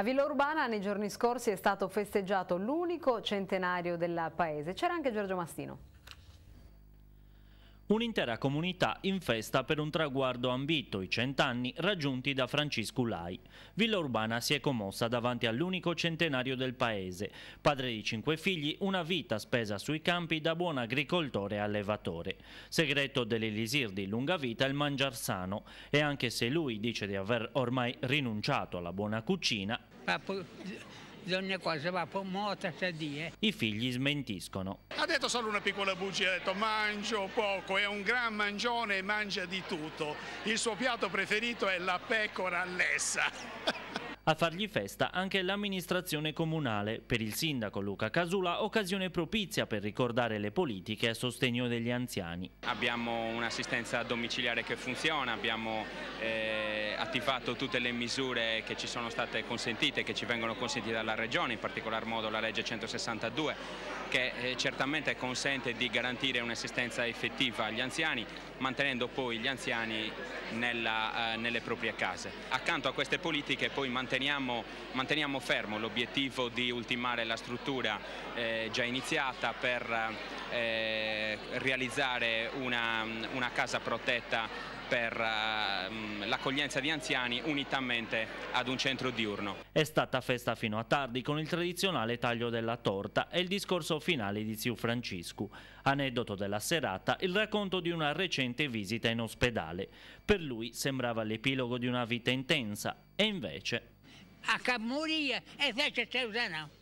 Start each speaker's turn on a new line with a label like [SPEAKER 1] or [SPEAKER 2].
[SPEAKER 1] A Villa Urbana nei giorni scorsi è stato festeggiato l'unico centenario del paese. C'era anche Giorgio Mastino.
[SPEAKER 2] Un'intera comunità in festa per un traguardo ambito, i cent'anni raggiunti da Francisco Lai. Villa Urbana si è commossa davanti all'unico centenario del paese. Padre di cinque figli, una vita spesa sui campi da buon agricoltore e allevatore. Segreto dell'elisir di lunga vita è il mangiar sano e anche se lui dice di aver ormai rinunciato alla buona cucina... Papo
[SPEAKER 1] ogni cosa va promota, sa dire.
[SPEAKER 2] I figli smentiscono.
[SPEAKER 1] Ha detto solo una piccola bugia, ha detto mangio poco, è un gran mangione e mangia di tutto. Il suo piatto preferito è la pecora allessa.
[SPEAKER 2] A fargli festa anche l'amministrazione comunale. Per il sindaco Luca Casula occasione propizia per ricordare le politiche a sostegno degli anziani.
[SPEAKER 1] Abbiamo un'assistenza domiciliare che funziona, abbiamo... Eh attivato tutte le misure che ci sono state consentite, che ci vengono consentite dalla Regione, in particolar modo la legge 162 che eh, certamente consente di garantire un'assistenza effettiva agli anziani mantenendo poi gli anziani nella, eh, nelle proprie case. Accanto a queste politiche poi manteniamo, manteniamo fermo l'obiettivo di ultimare la struttura eh, già iniziata per eh, realizzare una, una casa protetta per ehm, l'accoglienza di anziani unitamente ad un centro diurno.
[SPEAKER 2] È stata festa fino a tardi con il tradizionale taglio della torta e il discorso finale di Zio Franciscu. Aneddoto della serata, il racconto di una recente visita in ospedale. Per lui sembrava l'epilogo di una vita intensa e invece... A Camuri e invece c'è usano.